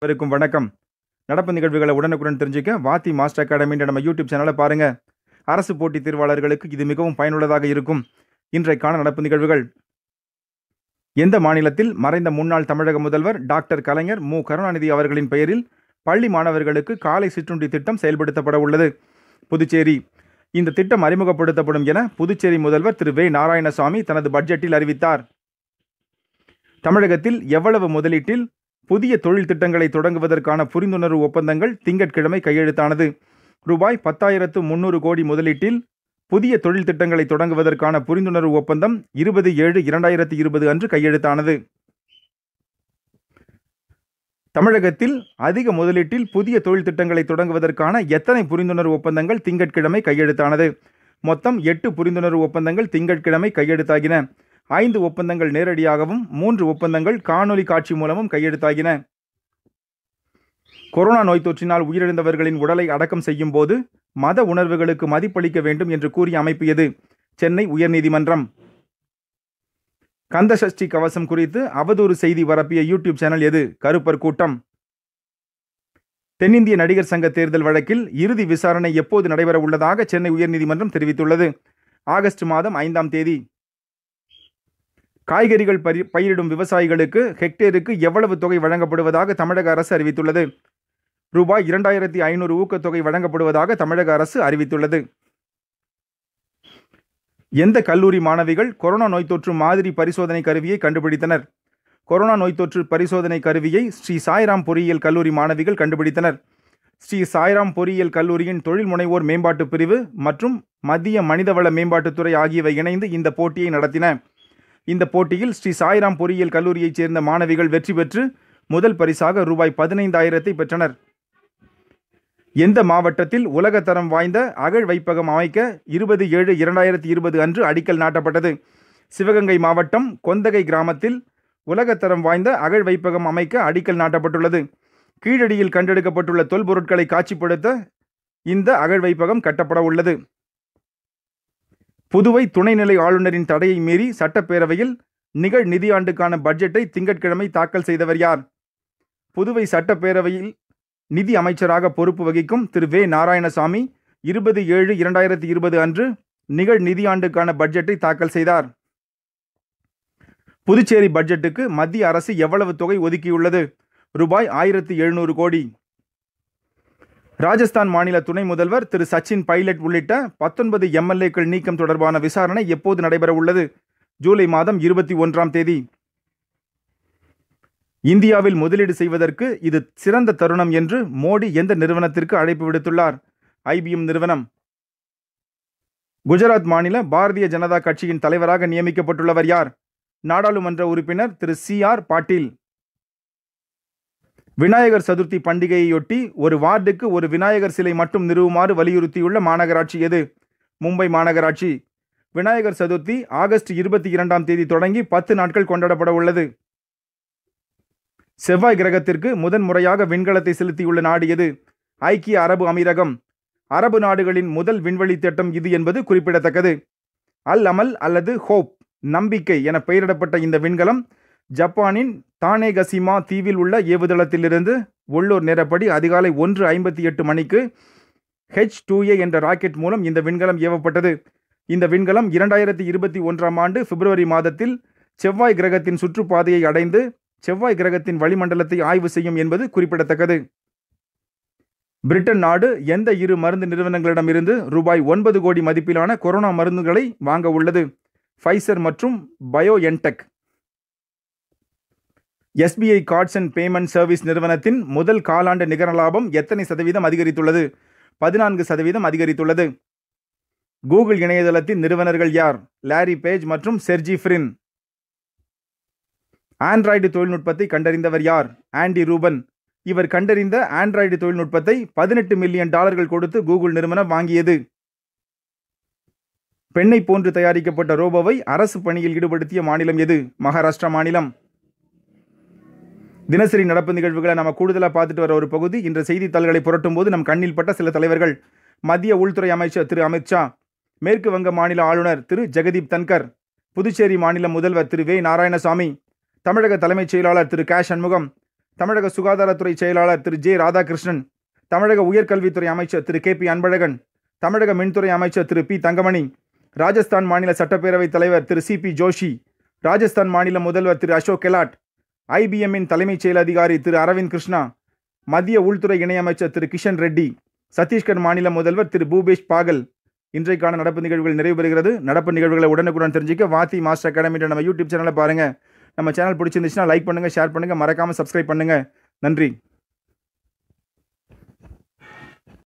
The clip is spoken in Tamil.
அனைவருக்கும் வணக்கம் நடப்பு நிகழ்வுகளை உடனுக்குடன் தெரிஞ்சுக்க வாத்தி மாஸ்டர் அகாடமின்ற நம்ம யூடியூப் சேனலை பாருங்கள் அரசு போட்டித் தேர்வாளர்களுக்கு இது மிகவும் பயனுள்ளதாக இருக்கும் இன்றைக்கான நடப்பு நிகழ்வுகள் எந்த மாநிலத்தில் மறைந்த முன்னாள் தமிழக முதல்வர் டாக்டர் கலைஞர் மு கருணாநிதி அவர்களின் பெயரில் பள்ளி மாணவர்களுக்கு காலை சிற்றுண்டி திட்டம் செயல்படுத்தப்பட உள்ளது புதுச்சேரி இந்த திட்டம் அறிமுகப்படுத்தப்படும் என புதுச்சேரி முதல்வர் திரு வே நாராயணசாமி தனது பட்ஜெட்டில் அறிவித்தார் தமிழகத்தில் எவ்வளவு முதலீட்டில் புதிய தொழில் திட்டங்களை தொடங்குவதற்கான புரிந்துணர்வு ஒப்பந்தங்கள் திங்கட்கிழமை கையெழுத்தானது ரூபாய் பத்தாயிரத்து முன்னூறு கோடி முதலீட்டில் புதிய தொழில் திட்டங்களை தொடங்குவதற்கான புரிந்துணர்வு ஒப்பந்தம் இருபது ஏழு இரண்டாயிரத்தி இருபது அன்று கையெழுத்தானது தமிழகத்தில் அதிக முதலீட்டில் புதிய தொழில் திட்டங்களை தொடங்குவதற்கான எத்தனை புரிந்துணர்வு ஒப்பந்தங்கள் திங்கட்கிழமை கையெழுத்தானது மொத்தம் எட்டு புரிந்துணர்வு ஒப்பந்தங்கள் திங்கட்கிழமை கையெழுத்தாகின ஐந்து ஒப்பந்தங்கள் நேரடியாகவும் மூன்று ஒப்பந்தங்கள் காணொலி காட்சி மூலமும் கையெழுத்தாகின கொரோனா நோய் தொற்றினால் உயிரிழந்தவர்களின் உடலை அடக்கம் செய்யும் போது மத உணர்வுகளுக்கு மதிப்பளிக்க வேண்டும் என்று கூறி அமைப்பு எது சென்னை உயர்நீதிமன்றம் கந்தசஷ்டி கவசம் குறித்து அவதூறு செய்தி பரப்பிய யூடியூப் சேனல் எது கருப்பர் கூட்டம் தென்னிந்திய நடிகர் சங்க தேர்தல் வழக்கில் இறுதி விசாரணை எப்போது நடைபெற உள்ளதாக சென்னை உயர்நீதிமன்றம் தெரிவித்துள்ளது ஆகஸ்ட் மாதம் ஐந்தாம் தேதி காய்கறிகள் பரி பயிரிடும் விவசாயிகளுக்கு ஹெக்டேருக்கு எவ்வளவு தொகை வழங்கப்படுவதாக தமிழக அரசு அறிவித்துள்ளது ரூபாய் இரண்டாயிரத்தி ஐநூறு ஊக்கத்தொகை வழங்கப்படுவதாக தமிழக அரசு அறிவித்துள்ளது எந்த கல்லூரி மாணவிகள் கொரோனா நோய் தொற்று மாதிரி பரிசோதனை கருவியை கண்டுபிடித்தனர் கொரோனா நோய் தொற்று பரிசோதனை கருவியை ஸ்ரீ சாய்ராம் பொறியியல் கல்லூரி மாணவிகள் கண்டுபிடித்தனர் ஸ்ரீ சாய்ராம் பொறியியல் கல்லூரியின் தொழில் முனைவோர் மேம்பாட்டு பிரிவு மற்றும் மத்திய மனிதவள மேம்பாட்டுத்துறை ஆகியவை இணைந்து இந்த போட்டியை நடத்தின இந்த போட்டியில் ஸ்ரீ சாய்ராம் பொறியியல் கல்லூரியைச் சேர்ந்த மாணவிகள் வெற்றி பெற்று முதல் பரிசாக ரூபாய் பதினைந்தாயிரத்தை பெற்றனர் எந்த மாவட்டத்தில் உலகத்தரம் வாய்ந்த அகழ் வைப்பகம் அமைக்க இருபது ஏழு இரண்டாயிரத்தி இருபது அன்று அடிக்கல் நாட்டப்பட்டது சிவகங்கை மாவட்டம் கொந்தகை கிராமத்தில் உலகத்தரம் வாய்ந்த அகழ் வைப்பகம் அமைக்க அடிக்கல் நாட்டப்பட்டுள்ளது கீழடியில் கண்டெடுக்கப்பட்டுள்ள தொல்பொருட்களை காட்சிப்படுத்த இந்த அகழ் வைப்பகம் கட்டப்பட உள்ளது புதுவை துணைநிலை ஆளுநரின் தடையை மீறி சட்டப்பேரவையில் நிகழ் நிதியாண்டுக்கான பட்ஜெட்டை திங்கட்கிழமை தாக்கல் செய்தவர் யார் புதுவை சட்டப்பேரவையில் நிதி அமைச்சராக பொறுப்பு வகிக்கும் திரு வே நாராயணசாமி இருபது ஏழு இரண்டாயிரத்தி இருபது அன்று நிகழ் நிதியாண்டுக்கான பட்ஜெட்டை தாக்கல் செய்தார் புதுச்சேரி பட்ஜெட்டுக்கு மத்திய அரசு எவ்வளவு தொகை ஒதுக்கியுள்ளது ரூபாய் ஆயிரத்தி எழுநூறு கோடி ராஜஸ்தான் மாநில துணை முதல்வர் திரு சச்சின் பைலட் உள்ளிட்ட பத்தொன்பது எம்எல்ஏக்கள் நீக்கம் தொடர்பான விசாரணை எப்போது நடைபெற உள்ளது ஜூலை மாதம் இருபத்தி ஒன்றாம் தேதி இந்தியாவில் முதலீடு செய்வதற்கு இது சிறந்த தருணம் என்று மோடி எந்த நிறுவனத்திற்கு அழைப்பு விடுத்துள்ளார் ஐபிஎம் நிறுவனம் குஜராத் மாநில பாரதிய ஜனதா கட்சியின் தலைவராக நியமிக்கப்பட்டுள்ளவர் யார் நாடாளுமன்ற உறுப்பினர் திரு சி ஆர் பாட்டீல் விநாயகர் சதுர்த்தி பண்டிகையொட்டி ஒரு வார்டுக்கு ஒரு விநாயகர் சிலை மட்டும் நிறுவுமாறு வலியுறுத்தியுள்ள மாநகராட்சி எது மும்பை மாநகராட்சி விநாயகர் சதுர்த்தி ஆகஸ்ட் இருபத்தி இரண்டாம் தேதி தொடங்கி பத்து நாட்கள் கொண்டாடப்பட உள்ளது செவ்வாய் கிரகத்திற்கு முதன்முறையாக விண்கலத்தை செலுத்தியுள்ள நாடு எது ஐக்கிய அரபு அமீரகம் அரபு நாடுகளின் முதல் விண்வெளி திட்டம் இது என்பது குறிப்பிடத்தக்கது அல் அமல் அல்லது ஹோப் நம்பிக்கை என பெயரிடப்பட்ட இந்த விண்கலம் ஜப்பானின் தானேகசிமா தீவில் உள்ள ஏவுதளத்திலிருந்து உள்ளூர் நேரப்படி அதிகாலை ஒன்று ஐம்பத்தி எட்டு மணிக்கு ஹெச் டூ ஏ என்ற ராக்கெட் மூலம் இந்த விண்கலம் ஏவப்பட்டது இந்த விண்கலம் இரண்டாயிரத்தி இருபத்தி ஒன்றாம் ஆண்டு பிப்ரவரி மாதத்தில் செவ்வாய் கிரகத்தின் சுற்றுப்பாதையை அடைந்து செவ்வாய் கிரகத்தின் வளிமண்டலத்தை ஆய்வு செய்யும் என்பது குறிப்பிடத்தக்கது பிரிட்டன் நாடு எந்த இரு மருந்து நிறுவனங்களிடமிருந்து ரூபாய் ஒன்பது கோடி மதிப்பிலான கொரோனா மருந்துகளை வாங்க உள்ளது ஃபைசர் மற்றும் BioNTech SBI Cards and payment service நிறுவனத்தின் முதல் காலாண்டு நிகர லாபம் எத்தனை சதவீதம் அதிகரித்துள்ளது பதினான்கு சதவீதம் அதிகரித்துள்ளது கூகுள் இணையதளத்தின் நிறுவனர்கள் யார் லாரி பேஜ் மற்றும் செர்ஜி ஃப்ரின் ஆண்ட்ராய்டு தொழில்நுட்பத்தை கண்டறிந்தவர் யார் ஆண்டி ரூபன் இவர் கண்டறிந்த ஆண்ட்ராய்டு தொழில்நுட்பத்தை பதினெட்டு மில்லியன் டாலர்கள் கொடுத்து கூகுள் நிறுவனம் வாங்கியது பெண்ணை போன்று தயாரிக்கப்பட்ட ரோபோவை அரசு பணியில் ஈடுபடுத்திய மாநிலம் எது மகாராஷ்டிரா மாநிலம் தினசரி நடப்பு நிகழ்வுகளை நம்ம கூடுதலாக பார்த்துட்டு வர ஒரு பகுதி இன்று செய்தித்தாள்களை புரட்டும் போது நம் கண்ணில் பட்ட சில தலைவர்கள் மத்திய உள்துறை அமைச்சர் திரு அமித்ஷா மேற்கு வங்க மாநில ஆளுநர் திரு ஜெகதீப் தன்கர் புதுச்சேரி மாநில முதல்வர் திரு வே நாராயணசாமி தமிழக தலைமைச் செயலாளர் திரு கே சண்முகம் தமிழக சுகாதாரத்துறை செயலாளர் திரு ஜே ராதாகிருஷ்ணன் தமிழக உயர்கல்வித்துறை அமைச்சர் திரு கே பி அன்பழகன் தமிழக மின்துறை அமைச்சர் திரு பி தங்கமணி ராஜஸ்தான் மாநில சட்டப்பேரவைத் தலைவர் திரு சி பி ஜோஷி ராஜஸ்தான் மாநில முதல்வர் திரு அசோக் கெலாட் ஐபிஎம்மின் தலைமைச் செயல் அதிகாரி திரு அரவிந்த் கிருஷ்ணா மத்திய உள்துறை இணையமைச்சர் திரு கிஷன் ரெட்டி சத்தீஸ்கர் மாநில முதல்வர் திரு பூபேஷ் பாகல் இன்றைக்கான நடப்பு நிகழ்வுகள் நிறைவு பெறுகிறது நடப்பு நிகழ்வுகளை உடனுக்குடன் தெரிஞ்சுக்க வாத்தி மாஸ்டர் அகாடமின்ற நம்ம யூடியூப் சேனலை பாருங்கள் நம்ம சேனல் பிடிச்சிருந்துச்சுன்னா லைக் பண்ணுங்கள் ஷேர் பண்ணுங்கள் மறக்காமல் சப்ஸ்கிரைப் பண்ணுங்கள் நன்றி